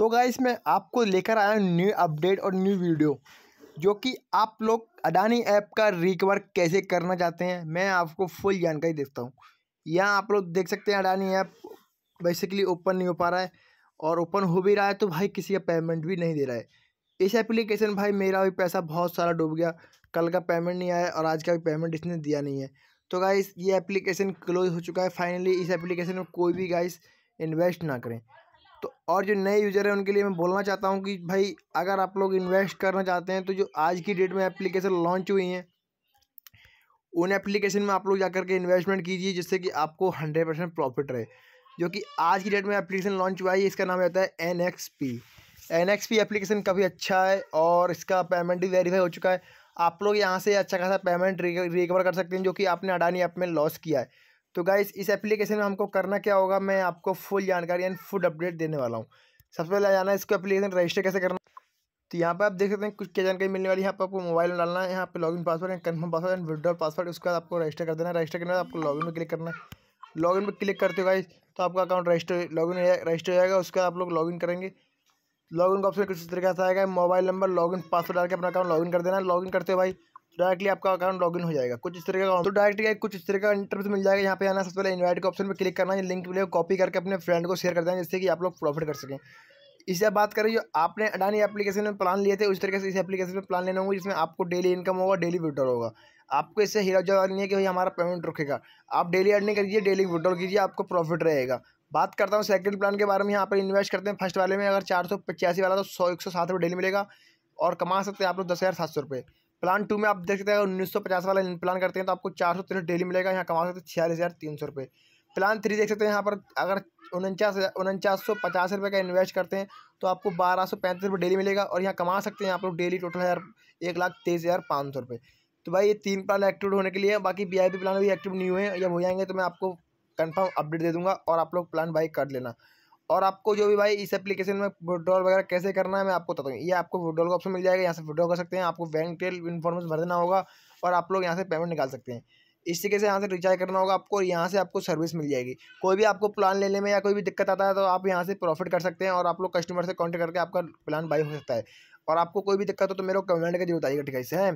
तो गाइस मैं आपको लेकर आया हूँ न्यू अपडेट और न्यू वीडियो जो कि आप लोग अडानी ऐप का रिकवर कैसे करना चाहते हैं मैं आपको फुल जानकारी देता हूँ यहाँ आप लोग देख सकते हैं अडानी ऐप बेसिकली ओपन नहीं हो पा रहा है और ओपन हो भी रहा है तो भाई किसी का पेमेंट भी नहीं दे रहा है इस एप्लीकेशन भाई मेरा भी पैसा बहुत सारा डूब गया कल का पेमेंट नहीं आया और आज का भी पेमेंट इसने दिया नहीं है तो गाइस ये एप्लीकेशन क्लोज हो चुका है फाइनली इस एप्लीकेशन में कोई भी गाइस इन्वेस्ट ना करें तो और जो नए यूज़र हैं उनके लिए मैं बोलना चाहता हूँ कि भाई अगर आप लोग इन्वेस्ट करना चाहते हैं तो जो आज की डेट में एप्लीकेशन लॉन्च हुई हैं उन एप्लीकेशन में आप लोग जा के इन्वेस्टमेंट कीजिए जिससे कि आपको हंड्रेड परसेंट प्रॉफिट रहे जो कि आज की डेट में एप्लीकेशन लॉन्च हुआ है इसका नाम होता है N X P N X P application काफ़ी अच्छा है और इसका पेमेंट भी वेरीफाई हो चुका है आप लोग यहाँ से अच्छा खासा पेमेंट रिकवर कर सकते हैं जो कि आपने अडानी ऐप में लॉस किया है तो गाइस इस एप्लीकेशन में हमको करना क्या होगा मैं आपको फुल जानकारी एंड फुल अपडेट देने वाला हूँ सबसे पहले जाना है इसको एप्लीकेशन रजिस्टर कैसे करना तो यहाँ पर आप देख सकते हैं कुछ क्या जानकारी मिलने वाली है यहाँ पर आपको मोबाइल डालना है यहाँ पर login password and confirm password and withdrawal password उसके बाद आपको रजिस्टर कर देना है रजिस्टर करने बाद आपको लॉगिन पर क्लिक करना है लॉगिन पर क्लिक करते हो गाइस तो आपका अकाउंट रजिस्टर लॉगिन रजिस्टर हो जाएगा उसके बाद आप लोग लॉगिन करेंगे लॉगिन का ऑप्शन कुछ तरीके से आएगा मोबाइल नंबर लॉगिन पासवर्ड डाल के अपना अकाउंट लॉगिन कर देना लॉगिन करते हो भाई डायरेक्टली आपका अकाउंट लॉगिन हो जाएगा कुछ इस तरह का तो डायरेक्टली कुछ इस तरह का इंटरव्यू मिल जाएगा यहाँ पे आना सबसे पहले इनवाइट के ऑप्शन पर क्लिक करना है लिंक मिलेगा कॉपी करके अपने फ्रेंड को शेयर कर देंगे जिससे कि आप लोग प्रॉफिट कर सकें इससे बात करें जो आपने अडानी एप्लीकेशन में प्लान लिए थे उस तरीके से इस एप्लीकेशन में प्लान लेना होगा जिसमें आपको डेली इनकम होगा डेली विड्रॉल होगा आपको इससे हीरा जवाब नहीं है कि भाई हमारा पेमेंट रुकेगा आप डेली अर्निंग करिए डेली विड्रॉल कीजिए आपको प्रॉफिट रहेगा बात करता हूँ सेकंड प्लान के बारे में यहाँ पर इन्वेस्ट करते हैं फर्स्ट वाले में अगर चार सौ पचासी वाला तो सौ एक सौ सात रुपये डेली मिलेगा और कमा सकते हैं आप लोग दस हज़ार सात सौ रुपये प्लान टू में आप देख सकते हैं उन्नीस सौ पचास वाला प्लान करते हैं तो आपको चार सौ तिरसठ डेली मिलेगा यहाँ कमा सकते हैं छियालीस हज़ार तीन सौ रुपये प्लान थ्री देख सकते हैं यहाँ पर अगर उनचास उनचास सौ पचास रुपये का इन्वेस्ट करते हैं तो आपको बारह सौ पैंतीस रुपये डेली मिलेगा और यहाँ कमा सकते हैं आप लोग डेली टोटल हज़ार एक लाख तेईस हज़ार पाँच सौ रुपये तो भाई ये तीन प्लान एक्टिव होने के लिए बाकी बी आई पी प्लान भी एक्टिव नहीं हुए हैं जब हो जाएंगे तो मैं आपको कन्फर्म अपडेट दे दूँगा और आप लोग प्लान बाई कर लेना और आपको जो भी भाई इस एप्लीकेशन में विड्रॉल वगैरह कैसे करना है मैं आपको बताऊँगा ये आपको विड्रॉल का ऑप्शन मिल जाएगा यहाँ से विड्रॉ कर सकते हैं आपको बैंक डिटेल इन्फॉर्मेशन भर देना होगा और आप लोग यहाँ से पेमेंट निकाल सकते हैं इस तरीके से यहाँ से रिचार्ज करना होगा आपको और यहाँ से आपको सर्विस मिल जाएगी कोई भी आपको प्लान लेने में या कोई भी दिक्कत आता है तो आप यहाँ से प्रॉफिट कर सकते हैं और आप लोग कस्टमर से कॉन्टैक्ट करके आपका प्लान बाई हो सकता है और आपको कोई भी दिक्कत हो तो मेरे को कमेंट करके जरूर आइएगा ठीक है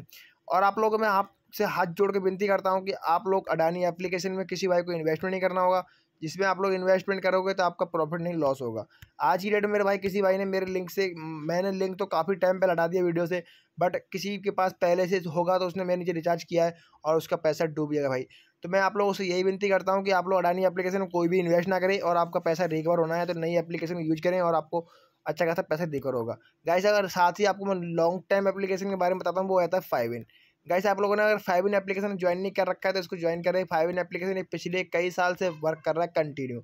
और आप लोगों में आप आपसे हाथ जोड़ के विनती करता हूँ कि आप लोग अडानी एप्लीकेशन में किसी भाई को इन्वेस्टमेंट नहीं करना होगा जिसमें आप लोग इन्वेस्टमेंट करोगे तो आपका प्रॉफिट नहीं लॉस होगा आज की डेट में मेरे भाई किसी भाई ने मेरे लिंक से मैंने लिंक तो काफ़ी टाइम पर हटा दिया वीडियो से बट किसी के पास पहले से होगा तो उसने मेरे नीचे रिचार्ज किया है और उसका पैसा डूब गया भाई तो मैं आप लोगों से यही विनती करता हूँ कि आप लोग अडानी एप्लीकेशन में कोई भी इन्वेस्ट ना करें और आपका पैसा रिकवर होना है तो नई एप्लीकेशन यूज करें और आपको अच्छा खासा पैसा देकर होगा गाइस अगर साथ ही आपको मैं लॉन्ग टाइम एप्लीकेशन के बारे में बताता हूँ वो आता है फाइव इन गैस आप लोगों ने अगर फाइव इन एप्लीकेशन ज्वाइन नहीं कर रखा है तो इसको ज्वाइन करें फाइव इन एप्लीकेशन ये पिछले कई साल से वर्क कर रहा है कंटिन्यू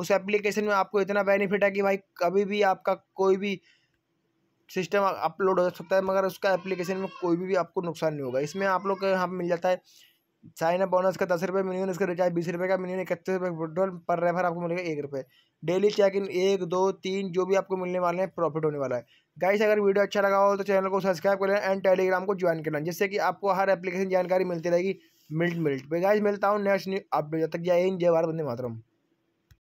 उस एप्लीकेशन में आपको इतना बेनिफिट है कि भाई कभी भी आपका कोई भी सिस्टम अपलोड हो सकता है मगर उसका एप्लीकेशन में कोई भी, भी आपको नुकसान नहीं होगा इसमें आप लोग को यहाँ मिल जाता है साइन अप बोनस का दस रुपये मिनिमम इसका रिचार्ज बीस रुपये का मिनिमम इकतीस रुपये विड्रॉल पर रेफर आपको मिलेगा एक रुपये डेली चेक इन एक दो तीन जो भी आपको मिलने वाले हैं प्रॉफिट होने वाला है गाइस अगर वीडियो अच्छा लगा हो तो चैनल को सब्सक्राइब कर लेना एंड टेलीग्राम को ज्वाइन करना जिससे कि आपको हर एप्लीकेशन जानकारी मिलती रहेगी मिल्ट मिल्ट गाइस तो मिलता हूँ नेक्स्ट न्यू अपडेट तक जय हिंद जय भारत बंदे मातरम